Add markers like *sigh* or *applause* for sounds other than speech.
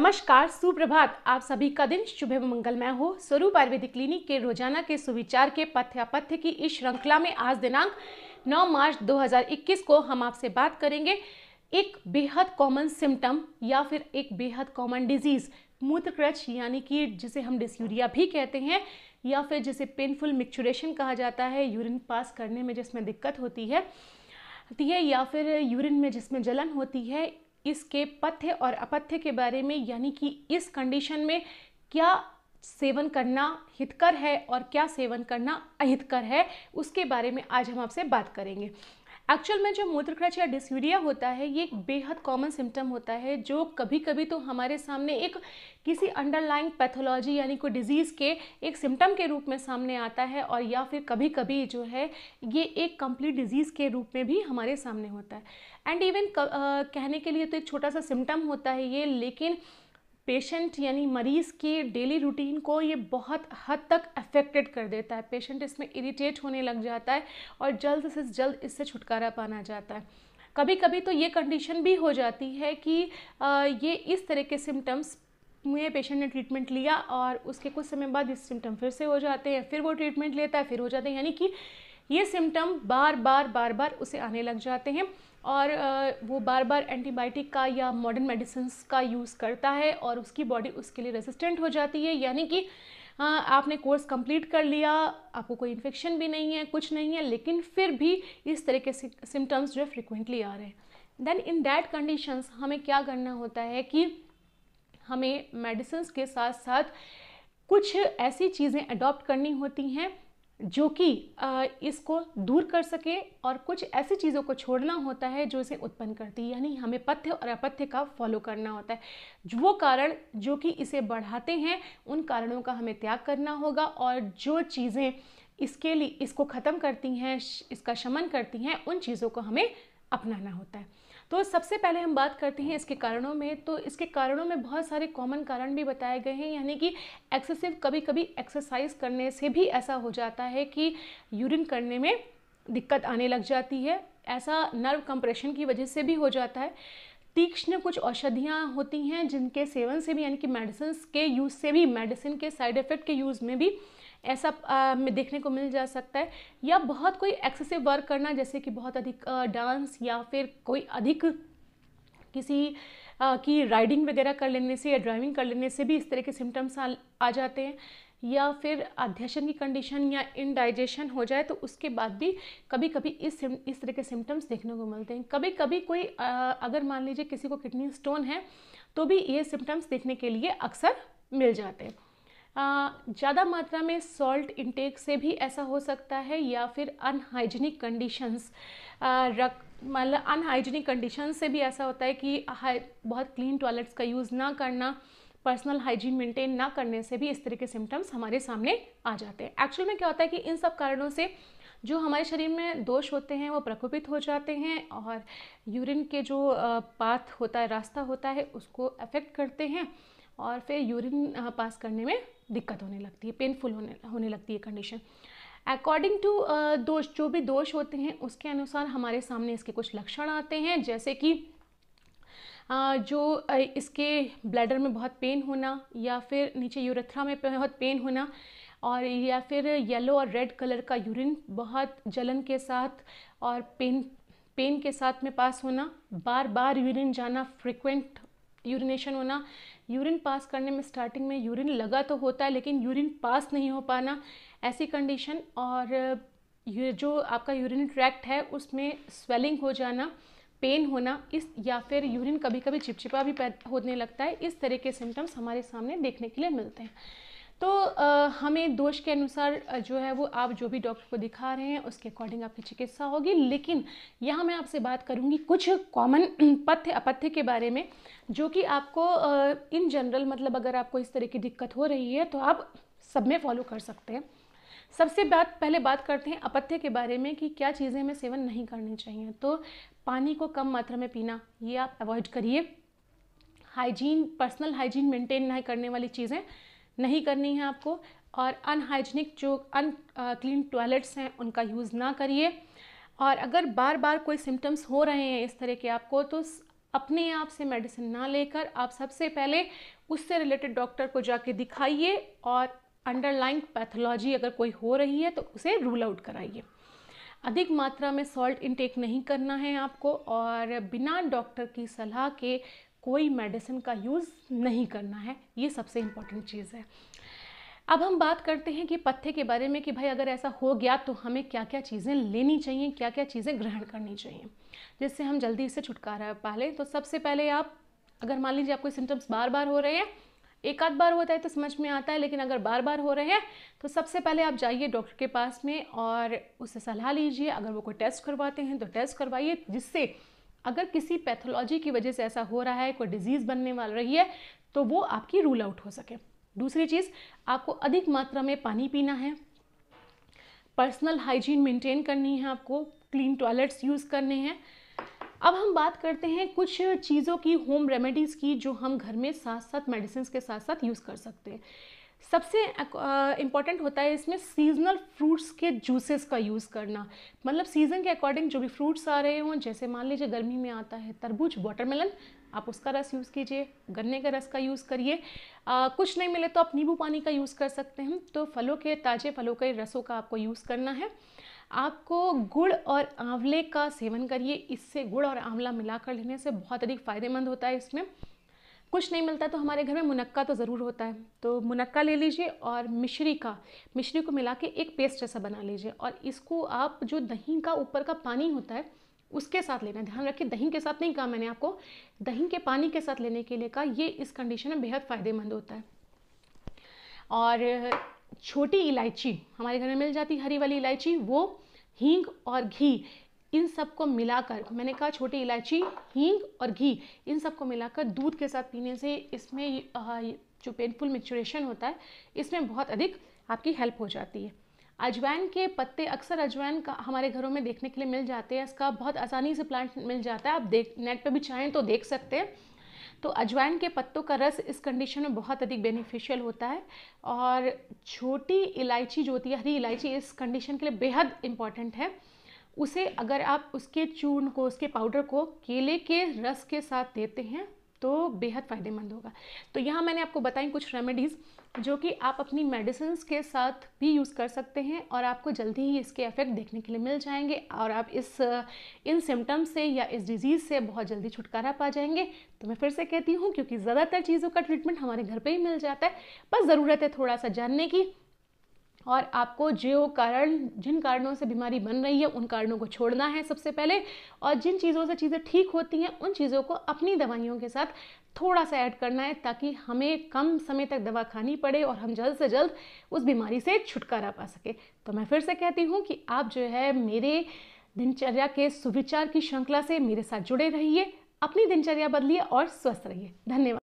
नमस्कार सुप्रभात आप सभी का दिन शुभ एवं मंगलमय हो स्वरूप आयुर्वेदिक क्लिनिक के रोजाना के सुविचार के पथ्यापथ्य की इस श्रृंखला में आज दिनांक 9 मार्च 2021 को हम आपसे बात करेंगे एक बेहद कॉमन सिम्टम या फिर एक बेहद कॉमन डिजीज़ मूत्रक्रच यानी कि जिसे हम डिस्यूरिया भी कहते हैं या फिर जिसे पेनफुल मिक्चुरेशन कहा जाता है यूरिन पास करने में जिसमें दिक्कत होती है होती है या फिर यूरिन में जिसमें जलन होती है इसके पथ्य और अपथ्य के बारे में यानी कि इस कंडीशन में क्या सेवन करना हितकर है और क्या सेवन करना अहितकर है उसके बारे में आज हम आपसे बात करेंगे एक्चुअल में जो मूत्रक्रच या डिस्यूरिया होता है ये एक बेहद कॉमन सिम्टम होता है जो कभी कभी तो हमारे सामने एक किसी अंडरलाइंग पैथोलॉजी यानी कोई डिजीज़ के एक सिम्टम के रूप में सामने आता है और या फिर कभी कभी जो है ये एक कंप्लीट डिजीज़ के रूप में भी हमारे सामने होता है एंड इवन कहने के लिए तो एक छोटा सा सिम्टम होता है ये लेकिन पेशेंट यानी मरीज़ की डेली रूटीन को ये बहुत हद तक अफेक्टेड कर देता है पेशेंट इसमें इरिटेट होने लग जाता है और जल्द से जल्द इससे छुटकारा पाना जाता है कभी कभी तो ये कंडीशन भी हो जाती है कि ये इस तरह के सिम्टम्स में पेशेंट ने ट्रीटमेंट लिया और उसके कुछ समय बाद इस सिम्टम फिर से हो जाते हैं फिर वो ट्रीटमेंट लेता है फिर हो जाते हैं यानी कि ये सिम्टम बार बार बार बार उसे आने लग जाते हैं और वो बार बार एंटीबायोटिक का या मॉडर्न मेडिसिन का यूज़ करता है और उसकी बॉडी उसके लिए रेजिस्टेंट हो जाती है यानी कि आपने कोर्स कंप्लीट कर लिया आपको कोई इन्फेक्शन भी नहीं है कुछ नहीं है लेकिन फिर भी इस तरह के सिम्टम्स जो है फ्रिक्वेंटली आ रहे हैं देन इन डैट कंडीशंस हमें क्या करना होता है कि हमें मेडिसिन के साथ साथ कुछ ऐसी चीज़ें अडॉप्ट करनी होती हैं जो कि इसको दूर कर सके और कुछ ऐसी चीज़ों को छोड़ना होता है जो इसे उत्पन्न करती है यानी हमें पथ्य और अपथ्य का फॉलो करना होता है वो कारण जो कि इसे बढ़ाते हैं उन कारणों का हमें त्याग करना होगा और जो चीज़ें इसके लिए इसको ख़त्म करती हैं इसका शमन करती हैं उन चीज़ों को हमें अपनाना होता है तो सबसे पहले हम बात करते हैं इसके कारणों में तो इसके कारणों में बहुत सारे कॉमन कारण भी बताए गए हैं यानी कि एक्सेसिव कभी कभी एक्सरसाइज करने से भी ऐसा हो जाता है कि यूरिन करने में दिक्कत आने लग जाती है ऐसा नर्व कंप्रेशन की वजह से भी हो जाता है तीक्ष्ण कुछ औषधियाँ होती हैं जिनके सेवन से भी यानी कि मेडिसिन के यूज़ से भी मेडिसिन के साइड इफ़ेक्ट के यूज़ में भी ऐसा में देखने को मिल जा सकता है या बहुत कोई एक्सेसिव वर्क करना जैसे कि बहुत अधिक डांस या फिर कोई अधिक किसी आ, की राइडिंग वगैरह कर लेने से या ड्राइविंग कर लेने से भी इस तरह के सिम्टम्स आ, आ जाते हैं या फिर अध्यक्षण की कंडीशन या इनडाइजेशन हो जाए तो उसके बाद भी कभी कभी इस इस तरह के सिम्टम्स देखने को मिलते हैं कभी कभी कोई आ, अगर मान लीजिए किसी को किडनी स्टोन है तो भी ये सिम्टम्स देखने के लिए अक्सर मिल जाते हैं ज़्यादा मात्रा में सॉल्ट इंटेक से भी ऐसा हो सकता है या फिर अनहाइजीनिक कंडीशंस रख मतलब अनहाइजीनिक कंडीशन से भी ऐसा होता है कि बहुत क्लीन टॉयलेट्स का यूज़ ना करना पर्सनल हाइजीन मेंटेन ना करने से भी इस तरह के सिम्टम्स हमारे सामने आ जाते हैं एक्चुअल में क्या होता है कि इन सब कारणों से जो हमारे शरीर में दोष होते हैं वो प्रकोपित हो जाते हैं और यूरिन के जो पाथ होता है रास्ता होता है उसको अफेक्ट करते हैं और फिर यूरिन पास करने में दिक्कत होने लगती है पेनफुल होने होने लगती है कंडीशन अकॉर्डिंग टू दोष जो भी दोष होते हैं उसके अनुसार हमारे सामने इसके कुछ लक्षण आते हैं जैसे कि जो इसके ब्लैडर में बहुत पेन होना या फिर नीचे यूरेथ्रा में बहुत पेन होना और या फिर येलो और रेड कलर का यूरिन बहुत जलन के साथ और पेन पेन के साथ में पास होना बार बार यूरिन जाना फ्रिक्वेंट यूरिनेशन होना यूरिन पास करने में स्टार्टिंग में यूरिन लगा तो होता है लेकिन यूरिन पास नहीं हो पाना ऐसी कंडीशन और जो आपका यूरिन ट्रैक्ट है उसमें स्वेलिंग हो जाना पेन होना इस या फिर यूरिन कभी कभी चिपचिपा भी होने लगता है इस तरह के सिम्टम्स हमारे सामने देखने के लिए मिलते हैं तो आ, हमें दोष के अनुसार जो है वो आप जो भी डॉक्टर को दिखा रहे हैं उसके अकॉर्डिंग आपकी चिकित्सा होगी लेकिन यहाँ मैं आपसे बात करूँगी कुछ कॉमन *clears throat* पथ्य अपथ्य के बारे में जो कि आपको इन जनरल मतलब अगर आपको इस तरह की दिक्कत हो रही है तो आप सब में फॉलो कर सकते हैं सबसे बात पहले बात करते हैं अपथ्य के बारे में कि क्या चीज़ें हमें सेवन नहीं करनी चाहिए तो पानी को कम मात्रा में पीना ये आप अवॉइड करिए हाइजीन पर्सनल हाइजीन मेंटेन ना करने वाली चीज़ें नहीं करनी है आपको और अनहाइजीनिक जो अन क्लीन टॉयलेट्स हैं उनका यूज़ ना करिए और अगर बार बार कोई सिम्टम्स हो रहे हैं इस तरह के आपको तो अपने आप से मेडिसिन ना लेकर आप सबसे पहले उससे रिलेटेड डॉक्टर को जाके दिखाइए और अंडरलाइंग पैथोलॉजी अगर कोई हो रही है तो उसे रूल आउट कराइए अधिक मात्रा में सॉल्ट इनटेक नहीं करना है आपको और बिना डॉक्टर की सलाह के कोई मेडिसिन का यूज़ नहीं करना है ये सबसे इम्पॉर्टेंट चीज़ है अब हम बात करते हैं कि पत्थे के बारे में कि भाई अगर ऐसा हो गया तो हमें क्या क्या चीज़ें लेनी चाहिए क्या क्या चीज़ें ग्रहण करनी चाहिए जिससे हम जल्दी इससे छुटकारा पा लें तो सबसे पहले आप अगर मान लीजिए आपको सिम्टम्स बार बार हो रहे हैं एक आध बार होता है तो समझ में आता है लेकिन अगर बार बार हो रहे हैं तो सबसे पहले आप जाइए डॉक्टर के पास में और उससे सलाह लीजिए अगर वो कोई टेस्ट करवाते हैं तो टेस्ट करवाइए जिससे अगर किसी पैथोलॉजी की वजह से ऐसा हो रहा है कोई डिजीज़ बनने वाल रही है तो वो आपकी रूल आउट हो सके दूसरी चीज़ आपको अधिक मात्रा में पानी पीना है पर्सनल हाइजीन मेंटेन करनी है आपको क्लीन टॉयलेट्स यूज़ करने हैं अब हम बात करते हैं कुछ चीज़ों की होम रेमेडीज़ की जो हम घर में साथ साथ मेडिसिन के साथ साथ यूज़ कर सकते हैं सबसे इम्पॉर्टेंट होता है इसमें सीजनल फ्रूट्स के जूसेस का यूज़ करना मतलब सीज़न के अकॉर्डिंग जो भी फ्रूट्स आ रहे हों जैसे मान लीजिए गर्मी में आता है तरबूज वाटरमेलन आप उसका रस यूज़ कीजिए गन्ने का रस का यूज़ करिए कुछ नहीं मिले तो आप नींबू पानी का यूज़ कर सकते हैं तो फलों के ताज़े फलों के रसों का आपको यूज़ करना है आपको गुड़ और आंवले का सेवन करिए इससे गुड़ और आंवला मिलाकर लेने से बहुत अधिक फ़ायदेमंद होता है इसमें कुछ नहीं मिलता तो हमारे घर में मुनक्का तो ज़रूर होता है तो मुनक्का ले लीजिए और मिश्री का मिश्री को मिला के एक पेस्ट जैसा बना लीजिए और इसको आप जो दही का ऊपर का पानी होता है उसके साथ लेना ध्यान रखिए दही के साथ नहीं कहा मैंने आपको दही के पानी के साथ लेने के लिए कहा ये इस कंडीशन में बेहद फ़ायदेमंद होता है और छोटी इलायची हमारे घर में मिल जाती हरी वाली इलायची वो हींग और घी इन सब को मिलाकर मैंने कहा छोटी इलायची हींग और घी इन सब को मिलाकर दूध के साथ पीने से इसमें जो पेनफुल मिक्चुरेशन होता है इसमें बहुत अधिक आपकी हेल्प हो जाती है अजवाइन के पत्ते अक्सर अजवाइन का हमारे घरों में देखने के लिए मिल जाते हैं इसका बहुत आसानी से प्लांट मिल जाता है आप देख नेट पर भी चाहें तो देख सकते हैं तो अजवाइन के पत्तों का रस इस कंडीशन में बहुत अधिक बेनिफिशियल होता है और छोटी इलायची जो होती है हरी इलायची इस कंडीशन के लिए बेहद इंपॉर्टेंट है उसे अगर आप उसके चूर्ण को उसके पाउडर को केले के रस के साथ देते हैं तो बेहद फ़ायदेमंद होगा तो यहाँ मैंने आपको बताई कुछ रेमेडीज़ जो कि आप अपनी मेडिसिन के साथ भी यूज़ कर सकते हैं और आपको जल्दी ही इसके इफ़ेक्ट देखने के लिए मिल जाएंगे और आप इस इन सिम्टम्स से या इस डिज़ीज़ से बहुत जल्दी छुटकारा पा जाएंगे तो मैं फिर से कहती हूँ क्योंकि ज़्यादातर चीज़ों का ट्रीटमेंट हमारे घर पर ही मिल जाता है बस ज़रूरत है थोड़ा सा जानने की और आपको जो कारण जिन कारणों से बीमारी बन रही है उन कारणों को छोड़ना है सबसे पहले और जिन चीज़ों से चीज़ें ठीक होती हैं उन चीज़ों को अपनी दवाइयों के साथ थोड़ा सा ऐड करना है ताकि हमें कम समय तक दवा खानी पड़े और हम जल्द से जल्द उस बीमारी से छुटकारा पा सके तो मैं फिर से कहती हूँ कि आप जो है मेरे दिनचर्या के सुविचार की श्रृंखला से मेरे साथ जुड़े रहिए अपनी दिनचर्या बदलिए और स्वस्थ रहिए धन्यवाद